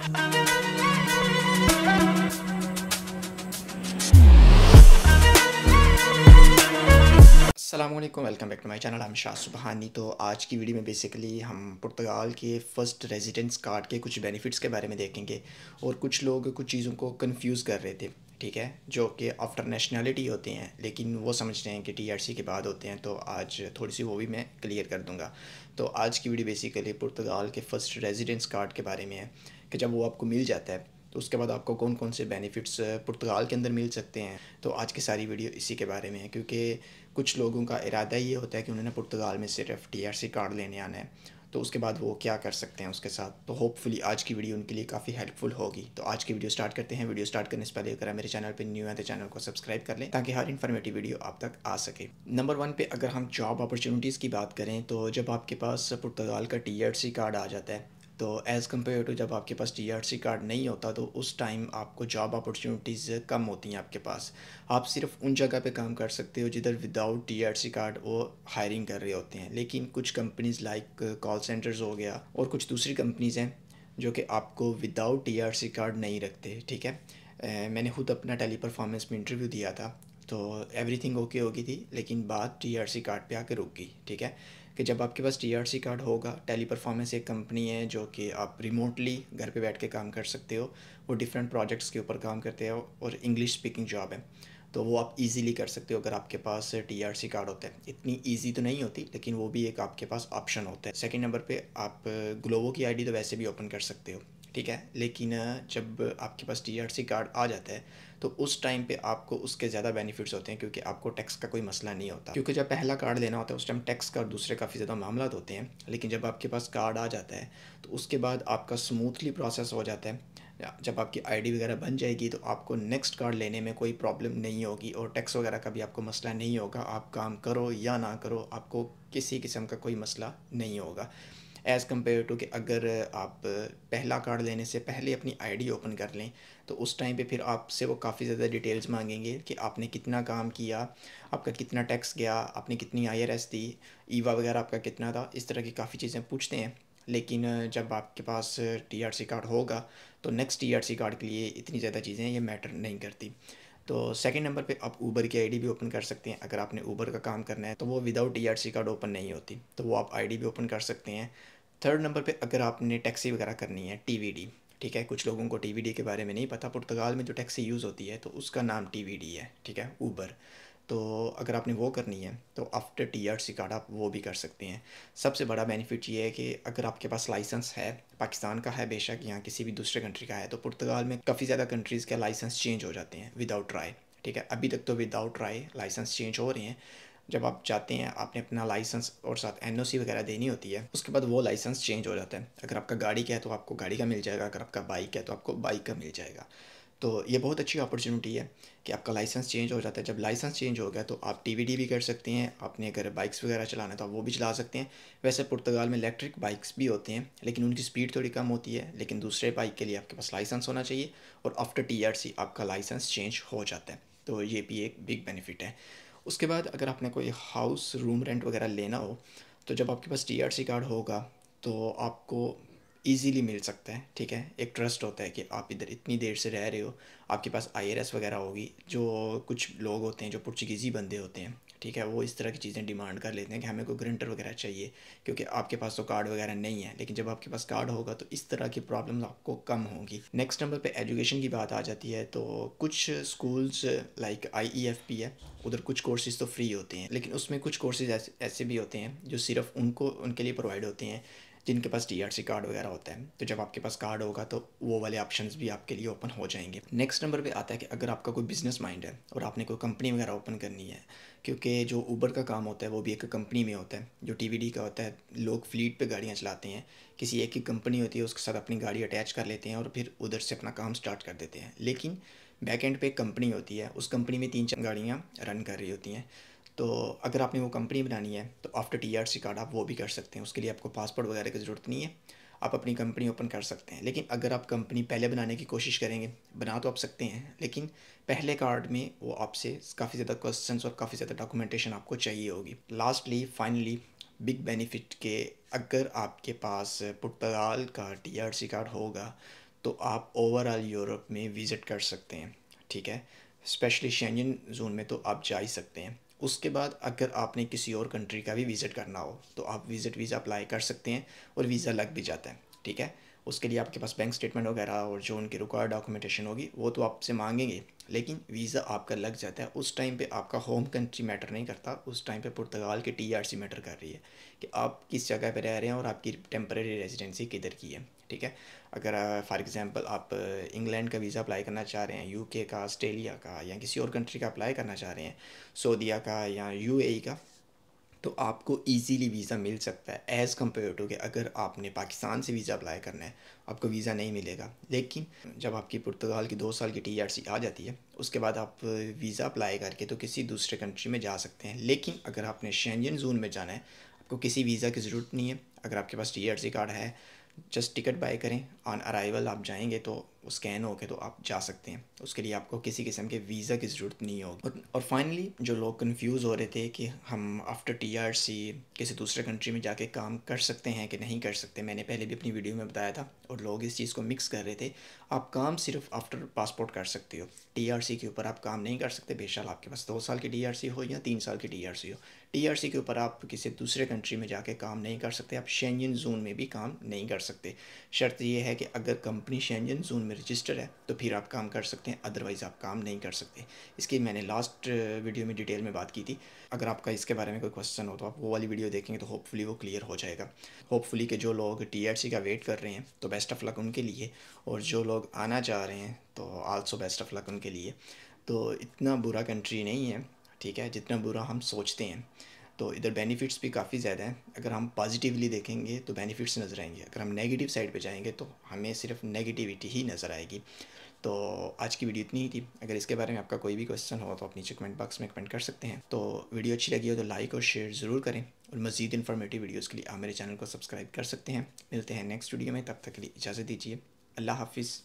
अल्लाम welcome back to my channel हम शाह सुबहानी तो आज की वीडियो में बेसिकली हम पुर्तगाल के फ़र्स्ट रेजिडेंस कार्ड के कुछ बेनिफिट्स के बारे में देखेंगे और कुछ लोग कुछ चीज़ों को कंफ्यूज कर रहे थे ठीक है जो कि आफ्टर नेशनैलिटी होते हैं लेकिन वो समझते हैं कि टीआरसी के बाद होते हैं तो आज थोड़ी सी वो भी मैं क्लियर कर दूंगा तो आज की वीडियो बेसिकली पुर्तगाल के फर्स्ट रेजिडेंस कार्ड के बारे में है कि जब वो आपको मिल जाता है तो उसके बाद आपको कौन कौन से बेनिफिट्स पुर्तगाल के अंदर मिल सकते हैं तो आज की सारी वीडियो इसी के बारे में है क्योंकि कुछ लोगों का इरादा ये होता है कि उन्होंने पुर्तगाल में सिर्फ टी कार्ड लेने आना है तो उसके बाद वो क्या कर सकते हैं उसके साथ तो होपफुली आज की वीडियो उनके लिए काफ़ी हेल्पफुल होगी तो आज की वीडियो स्टार्ट करते हैं वीडियो स्टार्ट करने से पहले अगर मेरे चैनल पर न्यू है तो चैनल को सब्सक्राइब कर लें ताकि हर इन्फॉर्मेटिव वीडियो आप तक आ सके नंबर वन पे अगर हम जॉब अपॉर्चुनिटीज़ की बात करें तो जब आपके पास पुर्तगाल का टी कार्ड आ जाता है तो एज़ कम्पेयर टू जब आपके पास सी कार्ड नहीं होता तो उस टाइम आपको जॉब अपॉर्चुनिटीज़ कम होती हैं आपके पास आप सिर्फ उन जगह पे काम कर सकते हो जिधर विदाउट सी कार्ड वो हायरिंग कर रहे होते हैं लेकिन कुछ कंपनीज़ लाइक कॉल सेंटर्स हो गया और कुछ दूसरी कंपनीज़ हैं जो कि आपको विदाउट टी कार्ड नहीं रखते ठीक है मैंने खुद अपना टेली परफॉर्मेंस में इंटरव्यू दिया था तो एवरीथिंग ओके होगी थी लेकिन बात टीआरसी कार्ड पे आके रुक गई ठीक है कि जब आपके पास टीआरसी कार्ड होगा टेली परफॉर्मेंस एक कंपनी है जो कि आप रिमोटली घर पे बैठ के काम कर सकते हो वो डिफरेंट प्रोजेक्ट्स के ऊपर काम करते हो और इंग्लिश स्पीकिंग जॉब है तो वो आप इजीली कर सकते हो अगर आपके पास सी कार्ड होता है इतनी इजी तो नहीं होती लेकिन वो भी एक आपके पास ऑप्शन होता है सेकंड नंबर पे आप ग्लोवो की आईडी तो वैसे भी ओपन कर सकते हो ठीक है लेकिन जब आपके पास टी कार्ड आ जाता है तो उस टाइम पे आपको उसके ज़्यादा बेनिफिट्स होते हैं क्योंकि आपको टैक्स का कोई मसला नहीं होता क्योंकि जब पहला कार्ड लेना होता है उस टाइम टैक्स का और दूसरे काफ़ी ज़्यादा मामला होते हैं लेकिन जब आपके पास कार्ड आ जाता है तो उसके बाद आपका स्मूथली प्रोसेस हो जाता है जब आपकी आईडी वगैरह बन जाएगी तो आपको नेक्स्ट कार्ड लेने में कोई प्रॉब्लम नहीं होगी और टैक्स वगैरह का भी आपको मसला नहीं होगा आप काम करो या ना करो आपको किसी किस्म का कोई मसला नहीं होगा एज़ कम्पेयर टू कि अगर आप पहला कार्ड लेने से पहले अपनी आईडी ओपन कर लें तो उस टाइम पे फिर आपसे वो काफ़ी ज़्यादा डिटेल्स मांगेंगे कि आपने कितना काम किया आपका कितना टैक्स गया आपने कितनी आईआरएस दी ईवा e वगैरह आपका कितना था इस तरह की काफ़ी चीज़ें पूछते हैं लेकिन जब आपके पास टी कार्ड होगा तो नेक्स्ट टी कार्ड के लिए इतनी ज़्यादा चीज़ें ये मैटर नहीं करती तो सेकंड नंबर पे आप ऊबर की आईडी भी ओपन कर सकते हैं अगर आपने ऊबर का काम करना है तो वो विदाउट ई कार्ड ओपन नहीं होती तो वो आप आईडी भी ओपन कर सकते हैं थर्ड नंबर पे अगर आपने टैक्सी वगैरह करनी है टीवीडी ठीक है कुछ लोगों को टीवीडी के बारे में नहीं पता पुर्तगाल में जो टैक्सी यूज़ होती है तो उसका नाम डी है ठीक है ऊबर तो अगर आपने वो करनी है तो after T R C card आप वो भी कर सकते हैं सबसे बड़ा बेनिफिट ये है कि अगर आपके पास लाइसेंस है पाकिस्तान का है बेशक या किसी भी दूसरे कंट्री का है तो पुर्तगाल में काफ़ी ज़्यादा कंट्रीज़ के लाइसेंस चेंज हो जाते हैं विदाउट राय ठीक है अभी तक तो विदाउट राय लाइसेंस चेंज हो रहे हैं जब आप जाते हैं आपने अपना लाइसेंस और साथ एन वगैरह देनी होती है उसके बाद वो लाइसेंस चेंज हो जाता है अगर आपका गाड़ी का है तो आपको गाड़ी का मिल जाएगा अगर आपका बाइक है तो आपको बाइक का मिल जाएगा तो ये बहुत अच्छी अपॉर्चुनिटी है कि आपका लाइसेंस चेंज हो जाता है जब लाइसेंस चेंज हो गया तो आप टी भी कर सकते हैं आपने अगर बाइक्स वगैरह चलाना है तो आप वो भी चला सकते हैं वैसे पुर्तगाल में इलेक्ट्रिक बाइक्स भी होते हैं लेकिन उनकी स्पीड थोड़ी कम होती है लेकिन दूसरे बाइक के लिए आपके पास लाइसेंस होना चाहिए और आफ्टर टी आपका लाइसेंस चेंज हो जाता है तो ये भी एक बिग बेनिफिट है उसके बाद अगर आपने कोई हाउस रूम रेंट वगैरह लेना हो तो जब आपके पास टी कार्ड होगा तो आपको ईजीली मिल सकता है ठीक है एक ट्रस्ट होता है कि आप इधर इतनी देर से रह रहे हो आपके पास आई वगैरह होगी जो कुछ लोग होते हैं जो पुर्चुगीज़ी बंदे होते हैं ठीक है वो इस तरह की चीज़ें डिमांड कर लेते हैं कि हमें कोई ग्रंटर वगैरह चाहिए क्योंकि आपके पास तो कार्ड वगैरह नहीं है लेकिन जब आपके पास कार्ड होगा तो इस तरह की प्रॉब्लम आपको कम होंगी नेक्स्ट नंबर पर एजुकेशन की बात आ जाती है तो कुछ स्कूल्स लाइक आई है उधर कुछ कोर्सेज़ तो फ्री होते हैं लेकिन उसमें कुछ कोर्सेज़ ऐसे भी होते हैं जो सिर्फ उनको उनके लिए प्रोवाइड होते हैं जिनके पास टी कार्ड वगैरह होता है तो जब आपके पास कार्ड होगा तो वो वाले ऑप्शंस भी आपके लिए ओपन हो जाएंगे नेक्स्ट नंबर पे आता है कि अगर आपका कोई बिजनेस माइंड है और आपने कोई कंपनी वगैरह ओपन करनी है क्योंकि जो ऊबर का काम होता है वो भी एक कंपनी में होता है जो टी का होता है लोग फ्लीट पर गाड़ियाँ चलाते हैं किसी एक ही कंपनी होती है उसके साथ अपनी गाड़ी अटैच कर लेते हैं और फिर उधर से अपना काम स्टार्ट कर देते हैं लेकिन बैक एंड पे कंपनी होती है उस कंपनी में तीन चार गाड़ियाँ रन कर रही होती हैं तो अगर आपने वो कंपनी बनानी है तो after T R C card आप वो भी कर सकते हैं उसके लिए आपको पासपोर्ट वगैरह की ज़रूरत नहीं है आप अपनी कंपनी ओपन कर सकते हैं लेकिन अगर आप कंपनी पहले बनाने की कोशिश करेंगे बना तो आप सकते हैं लेकिन पहले कार्ड में वो आपसे काफ़ी ज़्यादा क्वेश्चन और काफ़ी ज़्यादा डॉक्यूमेंटेशन आपको चाहिए होगी लास्टली फाइनली बिग बेनिफिट के अगर आपके पास पुर्तगाल का टी आर सी कार्ड होगा तो आप ओवरऑल यूरोप में विज़िट कर सकते हैं ठीक है स्पेशली शेंजन जोन में तो आप जा ही सकते हैं उसके बाद अगर आपने किसी और कंट्री का भी विज़िट करना हो तो आप विज़िट वीज़ा अप्लाई कर सकते हैं और वीज़ा लग भी जाता है ठीक है उसके लिए आपके पास बैंक स्टेटमेंट वगैरह और जो उनकी रिक्वायर्ड डॉक्यूमेंटेशन होगी वो तो आपसे मांगेंगे लेकिन वीज़ा आपका लग जाता है उस टाइम पे आपका होम कंट्री मैटर नहीं करता उस टाइम पे पुर्तगाल की टीआरसी मैटर कर रही है कि आप किस जगह पे रह रहे हैं और आपकी टेम्प्रेरी रेजिडेंसी किधर की है ठीक है अगर फॉर एग्ज़ाम्पल आप इंग्लैंड का वीज़ा अप्लाई करना चाह रहे हैं यूके का ऑस्ट्रेलिया का या किसी और कंट्री का अप्लाई करना चाह रहे हैं सऊदीया का या यू e का तो आपको ईजीली वीज़ा मिल सकता है एज़ कम्पेयर टू कि अगर आपने पाकिस्तान से वीज़ा अप्लाई करना है आपको वीज़ा नहीं मिलेगा लेकिन जब आपकी पुर्तगाल की दो साल की टी आ जाती है उसके बाद आप वीज़ा अप्लाई करके तो किसी दूसरे कंट्री में जा सकते हैं लेकिन अगर आपने शेंजन जोन में जाना है आपको किसी वीज़ा की ज़रूरत नहीं है अगर आपके पास टी कार्ड है जस्ट टिकट बाई करें ऑन अराइवल आप जाएंगे तो वो स्कैन हो तो आप जा सकते हैं उसके लिए आपको किसी किस्म के वीज़ा की ज़रूरत नहीं होगी और फाइनली जो लोग कन्फ्यूज़ हो रहे थे कि हम आफ्टर सी किसी दूसरे कंट्री में जाके काम कर सकते हैं कि नहीं कर सकते मैंने पहले भी अपनी वीडियो में बताया था और लोग इस चीज़ को मिक्स कर रहे थे आप काम सिर्फ आफ्टर पासपोर्ट कर सकते हो सी के ऊपर आप काम नहीं कर सकते बेशाल आपके पास दो साल की सी हो या तीन साल की सी हो सी के ऊपर आप किसी दूसरे कंट्री में जाके काम नहीं कर सकते आप शेंजन जोन में भी काम नहीं कर सकते शर्त यह है कि अगर कंपनी शेंजन जोन में रजिस्टर है तो फिर आप काम कर सकते हैं अदरवाइज़ आप काम नहीं कर सकते इसकी मैंने लास्ट वीडियो uh, में डिटेल में बात की थी अगर आपका इसके बारे में कोई क्वेश्चन हो तो आप वो वाली वीडियो देखेंगे तो होपफुली वो क्लियर हो जाएगा होपफुली के जो लोग टी का वेट कर रहे हैं तो बेस्ट ऑफ लक उनके लिए और जो लोग आना चाह रहे हैं तो आल्सो बेस्ट ऑफ लक उनके लिए तो इतना बुरा कंट्री नहीं है ठीक है जितना बुरा हम सोचते हैं तो इधर बेनिफिट्स भी काफ़ी ज़्यादा हैं अगर हम पॉजिटिवली देखेंगे तो बेनिफिट्स नज़र आएंगे अगर हम नेगेटिव साइड पे जाएंगे तो हमें सिर्फ नेगेटिविटी ही नज़र आएगी तो आज की वीडियो इतनी ही थी अगर इसके बारे में आपका कोई भी क्वेश्चन हो तो आप नीचे कमेंट बॉक्स में कमेंट कर सकते हैं तो वीडियो अच्छी लगी हो तो लाइक और शेयर ज़रूर करें और मज़ीद इन्फॉर्मेटिव वीडियोज़ के लिए आप मेरे चैनल को सब्सक्राइब कर सकते हैं मिलते हैं नेक्स्ट वीडियो में तब तक के लिए इजाज़त दीजिए अल्लाह हाफिज़